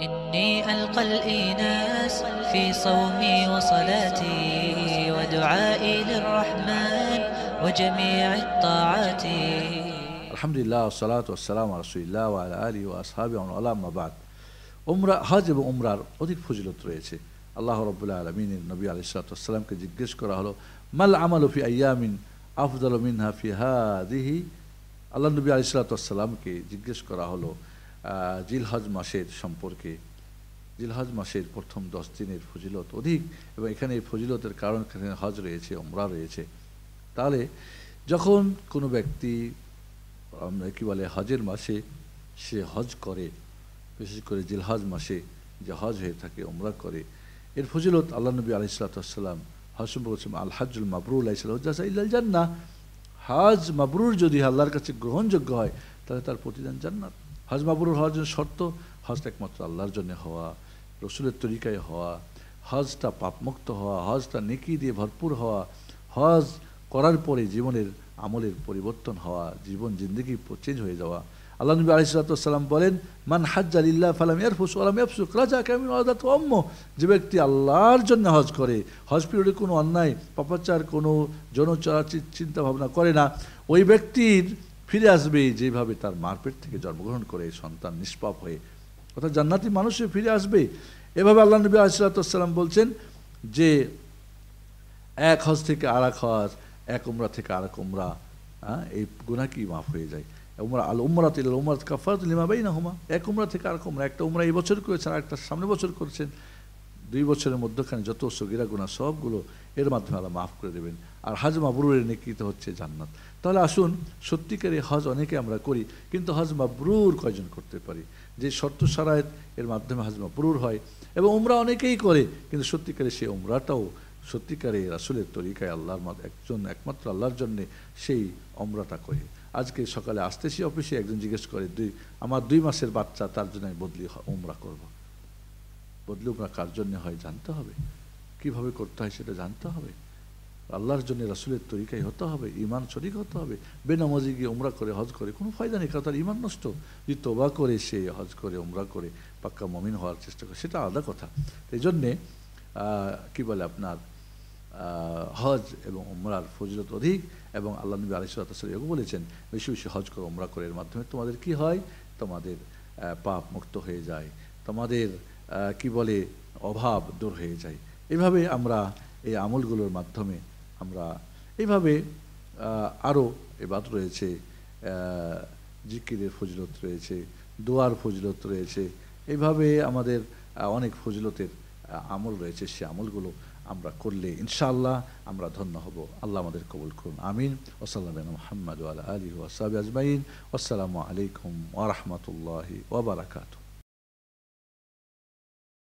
إني ألقى الإناس في صومي وصلاتي ودعائي للرحمن وجميع الطاعات الحمد لله والصلاة والسلام على رسول الله وعلى آله وأصحابه ومن والاه أما بعد উমরা হজ এবং উমরার অধিক ফজিলত রয়েছে আল্লাহ রবুল্লাহ আলমিনের নবী আলিসালামকে জিজ্ঞেস করা হলো মাল আমাল ফি আয়ামিন আফদাল মিনহা ফি হা দিহি আল্লাহ নবী আলিসাল্লাতামকে জিজ্ঞেস করা হলো জিলহজ মাসের সম্পর্কে জিলহজ মাসের প্রথম দশ দিনের ফজিলত অধিক এবং এখানে ফজিলতের কারণ এখানে হজ রয়েছে অমরা রয়েছে তাহলে যখন কোনো ব্যক্তি আমরা কী বলে হজের মাসে সে হজ করে বিশেষ করে জিলহজ মাসে যে হজ হয়ে থাকে অমরা করে এর ফজিলত আল্লাহ নবী আলাইসালাতাম হজ বলছেন আলহাজুল মাবরুল আলাইসাল্লাহ জান্না হাজ মাবরুর যদি আল্লাহর কাছে গ্রহণযোগ্য হয় তাহলে তার প্রতিদান জান্নাত হজ মাবরুর হওয়ার জন্য শর্ত হজটা একমাত্র আল্লাহর জন্য হওয়া রসুলের তরিকায় হওয়া হজটা পাপমুক্ত হওয়া হজটা নেকি দিয়ে ভরপুর হওয়া হজ করার পরে জীবনের আমলের পরিবর্তন হওয়া জীবন জিন্দগি চেঞ্জ হয়ে যাওয়া আল্লাহ নবী আলিসাল্লাম বলেন মান হাজ আলিল্লাহ ফালাম ইয়ারফুস আলাম ইয়াফসুক রাজা কেমন যে ব্যক্তি আল্লাহর জন্য হজ করে হজ পিরিয়ডে কোনো অন্যায় পাপাচার কোনো জনচরা চিন্তা ভাবনা করে না ওই ব্যক্তির ফিরে আসবে যেভাবে তার মারপেট থেকে জন্মগ্রহণ করে সন্তান নিষ্পাপ হয়ে অর্থাৎ জান্নাতি মানুষে ফিরে আসবে এভাবে আল্লাহ নবী আসলাতাম বলছেন যে এক হজ থেকে আর এক হজ এক উমরা থেকে আর এক উমরা হ্যাঁ এই গুণা কি মাফ হয়ে যায় উমরা আল উমরা তিল উমরাত কাফারাত লিমাবাই না হুমা এক উমরা থেকে আর এক উমরা একটা উমরা এই বছর করেছেন আর একটা সামনে বছর করেছেন দুই বছরের মধ্যখানে যত সগিরা গুণা সবগুলো এর মাধ্যমে আল্লাহ মাফ করে দেবেন আর হজ মাবরুরের নেকৃত হচ্ছে জান্নাত তাহলে আসুন সত্যিকারী হজ অনেকে আমরা করি কিন্তু হজ মাবরুর কয়জন করতে পারি যে শর্ত সারায়ত এর মাধ্যমে হজ মাবরুর হয় এবং উমরা অনেকেই করে কিন্তু সত্যিকারে সেই উমরাটাও সত্যিকারে রাসুলের তরিকায় আল্লাহর একজন একমাত্র আল্লাহর জন্যে সেই অমরাটা করে আজকে সকালে আসতেছি অফিসে একজন জিজ্ঞেস করে দুই আমার দুই মাসের বাচ্চা তার জন্য আমি বদলি উমরা করবো বদলে কার জন্য হয় জানতে হবে কিভাবে করতে হয় সেটা জানতে হবে আল্লাহর জন্য রাসুলের তরিকাই হতে হবে ইমান শরিক হতে হবে বেনামাজি গিয়ে ওমরা করে হজ করে কোনো ফায়দা নেই কারণ তার ইমান নষ্ট যদি তোবা করে সে হজ করে ওমরা করে পাক্কা মমিন হওয়ার চেষ্টা করে সেটা আলাদা কথা এই জন্যে কি বলে আপনার হজ এবং ওমরার ফজরত অধিক এবং আল্লাহ নবী আলিসাল এগো বলেছেন বেশি বেশি হজ করে ওমরা করে এর মাধ্যমে তোমাদের কি হয় তোমাদের পাপ মুক্ত হয়ে যায় তোমাদের কি বলে অভাব দূর হয়ে যায় এভাবে আমরা এই আমলগুলোর মাধ্যমে আমরা এইভাবে আরও এবাদ রয়েছে জিকিরের ফজিলত রয়েছে দোয়ার ফজিলত রয়েছে এইভাবে আমাদের অনেক ফজিলতের আমল রয়েছে সে আমলগুলো আমরা করলে ইনশাআল্লাহ আমরা ধন্য হব আল্লাহ আমাদের কবুল করুন আমিন ওসালাম মোহাম্মদ আলী ওসাব আজমাইন আসসালামু আলাইকুম ওরহমতুল্লাহি ওবরাকাতু